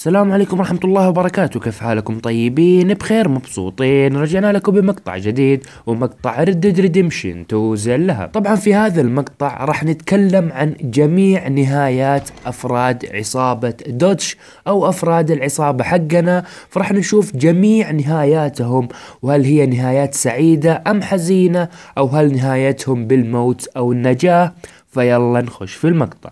السلام عليكم ورحمة الله وبركاته كيف حالكم طيبين بخير مبسوطين رجعنا لكم بمقطع جديد ومقطع ردد ريديمشن توزن لها طبعا في هذا المقطع راح نتكلم عن جميع نهايات أفراد عصابة دوتش أو أفراد العصابة حقنا فراح نشوف جميع نهاياتهم وهل هي نهايات سعيدة أم حزينة أو هل نهايتهم بالموت أو النجاة فيلا نخش في المقطع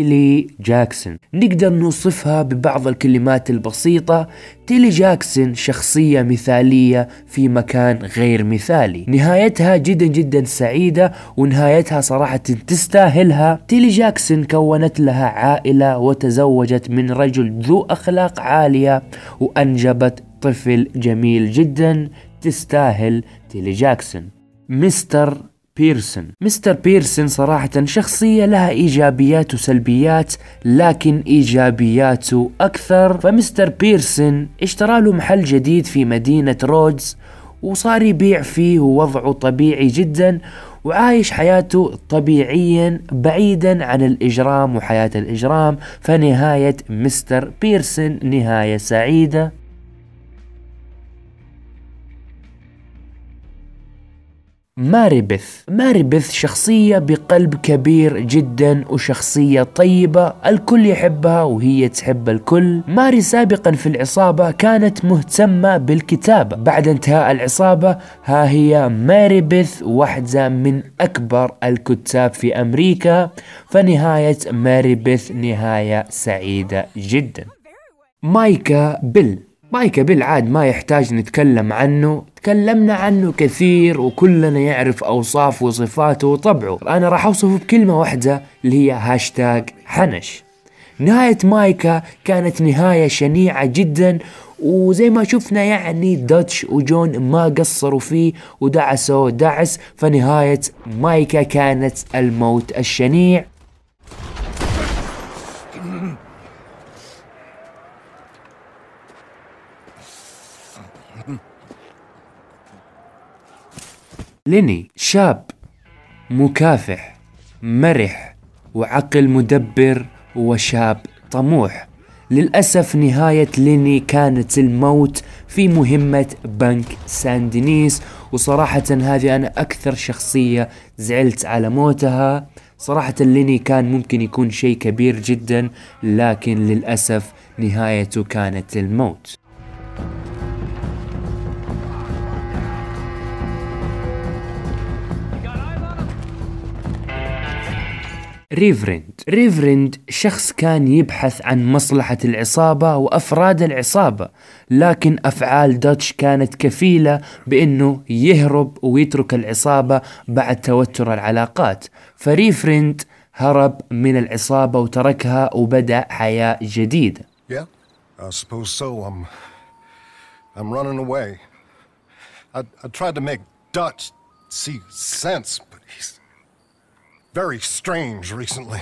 تيلي جاكسون نقدر نوصفها ببعض الكلمات البسيطة تيلي جاكسون شخصية مثالية في مكان غير مثالي نهايتها جدا جدا سعيدة ونهايتها صراحة تستاهلها تيلي جاكسون كونت لها عائلة وتزوجت من رجل ذو أخلاق عالية وأنجبت طفل جميل جدا تستاهل تيلي جاكسون مستر بيرسون مستر بيرسون صراحة شخصية لها إيجابيات وسلبيات لكن إيجابياته أكثر فمستر بيرسون اشترى له محل جديد في مدينة رودز وصار يبيع فيه ووضعه طبيعي جدا وعايش حياته طبيعيا بعيدا عن الإجرام وحياة الإجرام فنهاية مستر بيرسون نهاية سعيدة ماري بيث شخصية بقلب كبير جدا وشخصية طيبة الكل يحبها وهي تحب الكل ماري سابقا في العصابة كانت مهتمة بالكتابة بعد انتهاء العصابة ها هي ماري بيث واحدة من أكبر الكتاب في أمريكا فنهاية ماري بيث نهاية سعيدة جدا مايكا بيل مايكا عاد ما يحتاج نتكلم عنه تكلمنا عنه كثير وكلنا يعرف أوصاف وصفاته وطبعه أنا راح أوصفه بكلمة واحدة اللي هي هاشتاج حنش نهاية مايكا كانت نهاية شنيعة جدا وزي ما شفنا يعني دوتش وجون ما قصروا فيه ودعسوا دعس فنهاية مايكا كانت الموت الشنيع ليني شاب مكافح مرح وعقل مدبر وشاب طموح للأسف نهاية ليني كانت الموت في مهمة بنك سان دينيس وصراحة هذه أنا أكثر شخصية زعلت على موتها صراحة ليني كان ممكن يكون شيء كبير جدا لكن للأسف نهايته كانت الموت ريفرند ريفرند شخص كان يبحث عن مصلحة العصابة وأفراد العصابة لكن أفعال داتش كانت كفيلة بأنه يهرب ويترك العصابة بعد توتر العلاقات فريفرند هرب من العصابة وتركها وبدأ حياة جديدة yeah, I suppose so. I'm, I'm running away. I, I tried to make Dutch see sense, but he's very strange recently.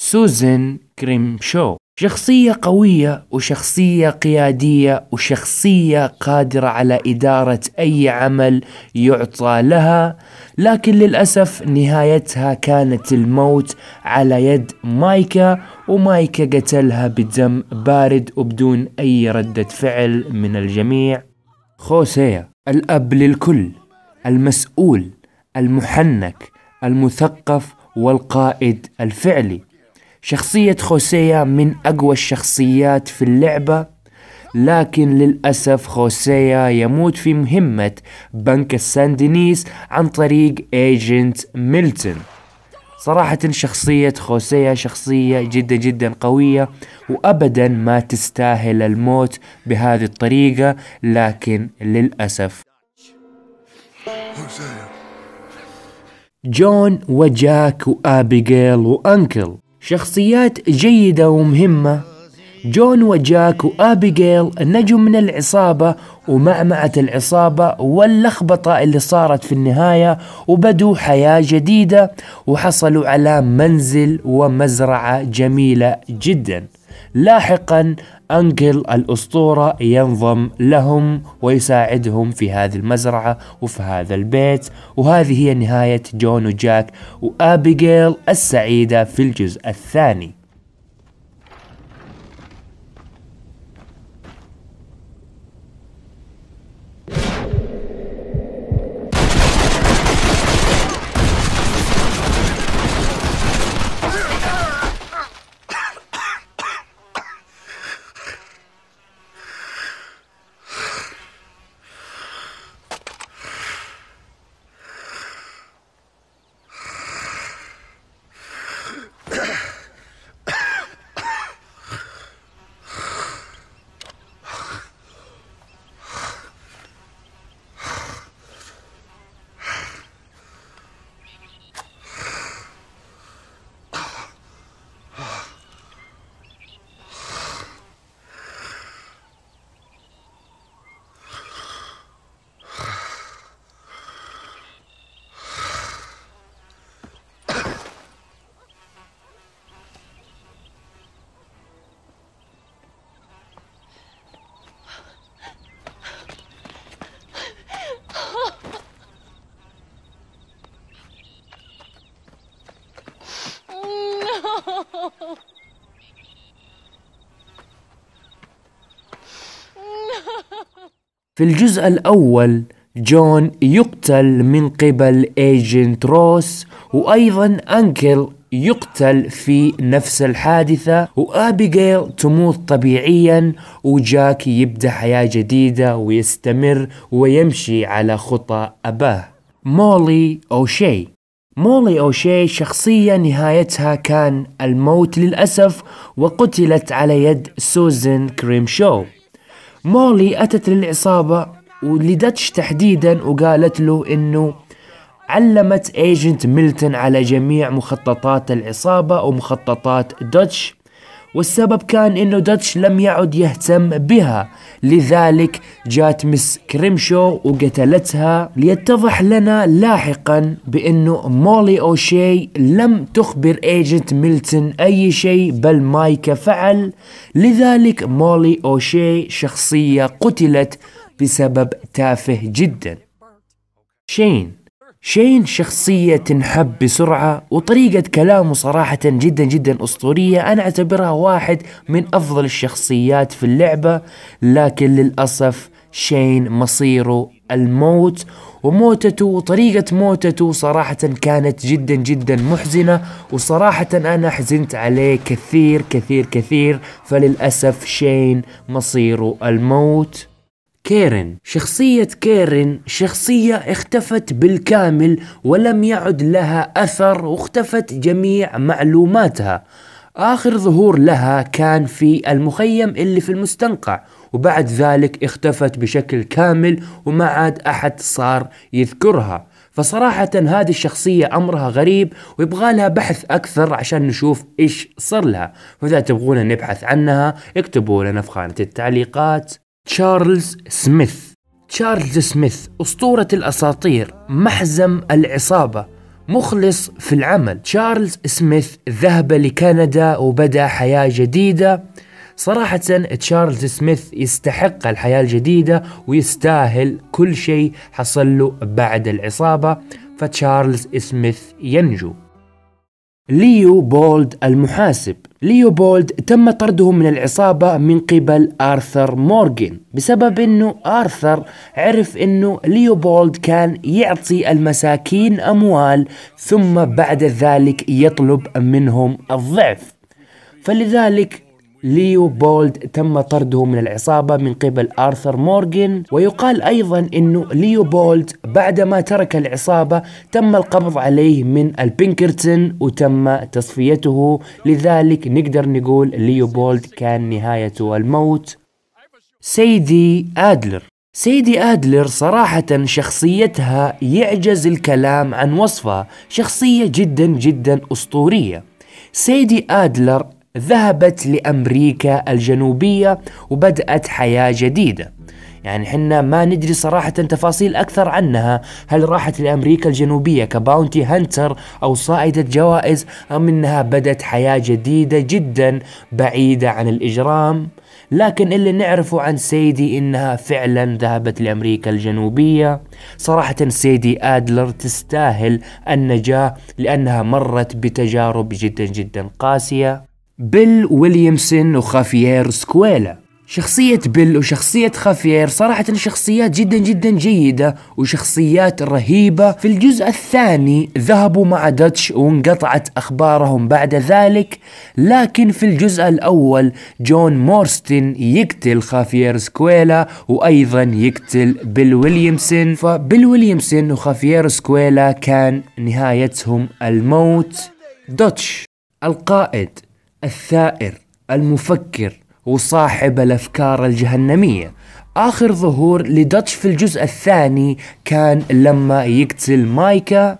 سوزن كريمشو شخصية قوية وشخصية قيادية وشخصية قادرة على إدارة أي عمل يعطى لها لكن للأسف نهايتها كانت الموت على يد مايكا ومايكا قتلها بدم بارد وبدون أي ردة فعل من الجميع خوسيه الأب للكل المسؤول المحنك المثقف والقائد الفعلي شخصية خوسيه من أقوى الشخصيات في اللعبة لكن للأسف خوسيه يموت في مهمة بنك الساندينيس عن طريق ايجنت ميلتون صراحة شخصية خوسيه شخصية جدا جدا قوية وأبدا ما تستاهل الموت بهذه الطريقة لكن للأسف جون وجاك وآبيجيل وأنكل شخصيات جيدة ومهمة جون وجاك وآبيجيل نجوا من العصابة ومعمعة العصابة واللخبطة اللي صارت في النهاية وبدوا حياة جديدة وحصلوا على منزل ومزرعة جميلة جداً لاحقا انجل الأسطورة ينضم لهم ويساعدهم في هذه المزرعة وفي هذا البيت وهذه هي نهاية جون وجاك وأبيجيل السعيدة في الجزء الثاني في الجزء الأول جون يقتل من قبل ايجنت روس وأيضا أنكل يقتل في نفس الحادثة وأبيجيل تموت طبيعيا وجاك يبدأ حياة جديدة ويستمر ويمشي على خطى أباه مولي أوشي مولي أوشي شخصية نهايتها كان الموت للأسف وقتلت على يد سوزن كريمشو مولي أتت للعصابة ولدتش تحديدا وقالت له أنه علمت ايجنت ميلتون على جميع مخططات العصابة ومخططات دوتش والسبب كان انه داتش لم يعد يهتم بها لذلك جات مس كريمشو وقتلتها ليتضح لنا لاحقا بانه مولي اوشي لم تخبر ايجنت ميلتون اي شيء بل مايكا فعل لذلك مولي اوشي شخصية قتلت بسبب تافه جدا شين شين شخصية تنحب بسرعة وطريقة كلامه صراحة جدا جدا أسطورية أنا أعتبرها واحد من أفضل الشخصيات في اللعبة لكن للأسف شين مصيره الموت وموتته وطريقة موتته صراحة كانت جدا جدا محزنة وصراحة أنا حزنت عليه كثير كثير كثير فللأسف شين مصيره الموت كيرن شخصية كيرن شخصية اختفت بالكامل ولم يعد لها أثر واختفت جميع معلوماتها آخر ظهور لها كان في المخيم اللي في المستنقع وبعد ذلك اختفت بشكل كامل وما عاد أحد صار يذكرها فصراحة هذه الشخصية أمرها غريب ويبغى لها بحث أكثر عشان نشوف إيش صار لها فإذا تبغونا نبحث عنها اكتبوا لنا في خانة التعليقات تشارلز سميث تشارلز سميث أسطورة الأساطير محزم العصابة مخلص في العمل تشارلز سميث ذهب لكندا وبدأ حياة جديدة صراحة تشارلز سميث يستحق الحياة الجديدة ويستاهل كل شيء حصل له بعد العصابة فتشارلز سميث ينجو ليوبولد المحاسب ليوبولد تم طرده من العصابة من قبل آرثر مورغان بسبب أنه آرثر عرف أنه ليوبولد كان يعطي المساكين أموال ثم بعد ذلك يطلب منهم الضعف فلذلك ليوبولد تم طرده من العصابة من قبل آرثر مورغان ويقال أيضا أنه ليوبولد بعدما ترك العصابة تم القبض عليه من البينكرتون وتم تصفيته لذلك نقدر نقول ليوبولد كان نهايته الموت سيدي آدلر سيدي آدلر صراحة شخصيتها يعجز الكلام عن وصفها شخصية جدا جدا أسطورية سيدي آدلر ذهبت لأمريكا الجنوبية وبدأت حياة جديدة يعني حنا ما ندري صراحة تفاصيل أكثر عنها هل راحت لأمريكا الجنوبية كباونتي هنتر أو صائدة جوائز أم أنها بدت حياة جديدة جدا بعيدة عن الإجرام لكن اللي نعرفه عن سيدي إنها فعلا ذهبت لأمريكا الجنوبية صراحة سيدي آدلر تستاهل النجاة لأنها مرت بتجارب جدا جدا قاسية بيل ويليامسون وخافيير سكويلا شخصية بيل وشخصية خافيير صراحة شخصيات جدا جدا جيدة وشخصيات رهيبة في الجزء الثاني ذهبوا مع داتش وانقطعت أخبارهم بعد ذلك لكن في الجزء الأول جون مورستن يقتل خافيير سكويلا وأيضا يقتل بيل ويليامسون فبيل ويليامسون وخافيير سكويلا كان نهايتهم الموت داتش القائد الثائر المفكر وصاحب الافكار الجهنميه اخر ظهور لدتش في الجزء الثاني كان لما يقتل مايكا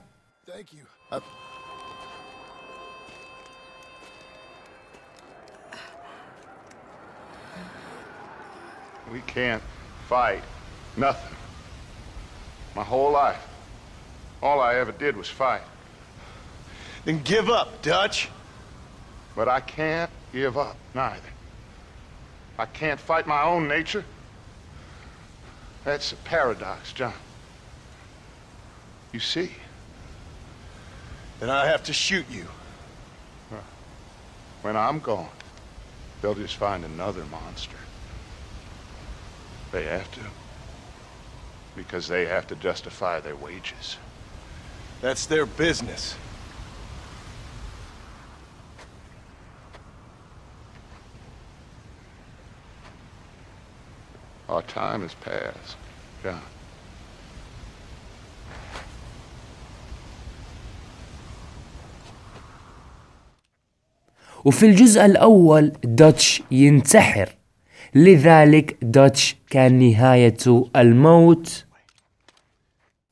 We can't fight nothing. My whole life. All I ever did was fight. Then give up, Dutch. But I can't give up, neither. I can't fight my own nature. That's a paradox, John. You see? Then I have to shoot you. When I'm gone, they'll just find another monster. They have to. Because they have to justify their wages. That's their business. Our time has passed. Yeah. وفي الجزء الأول دوتش ينتحر لذلك دوتش كان نهايته الموت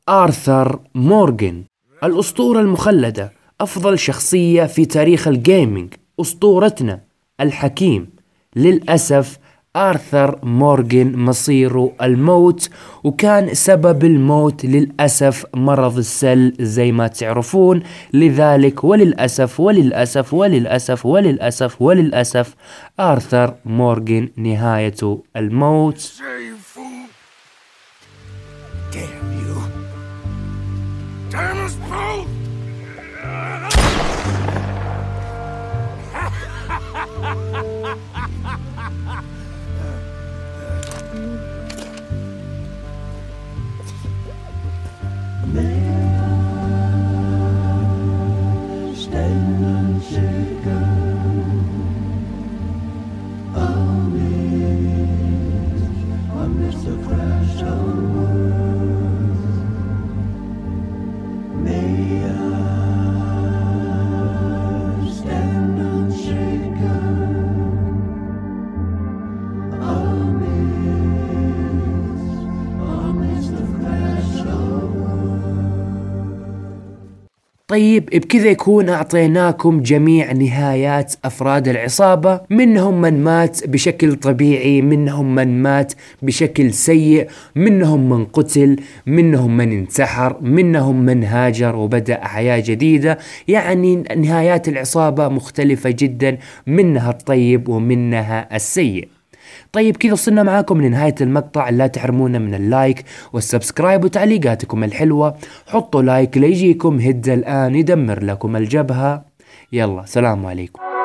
آرثر مورغان الأسطورة المخلدة أفضل شخصية في تاريخ الجيمنج أسطورتنا الحكيم للأسف آرثر مورغان مصيره الموت وكان سبب الموت للأسف مرض السل زي ما تعرفون لذلك وللأسف وللأسف وللأسف وللأسف وللأسف آرثر مورغان نهايته الموت Damn. طيب بكذا يكون أعطيناكم جميع نهايات أفراد العصابة منهم من مات بشكل طبيعي منهم من مات بشكل سيء منهم من قتل منهم من انتحر منهم من هاجر وبدأ حياة جديدة يعني نهايات العصابة مختلفة جدا منها الطيب ومنها السيء طيب كذا وصلنا معاكم لنهاية المقطع لا تحرمونا من اللايك والسبسكرايب وتعليقاتكم الحلوة حطوا لايك ليجيكم هد الآن يدمر لكم الجبهة يلا سلام عليكم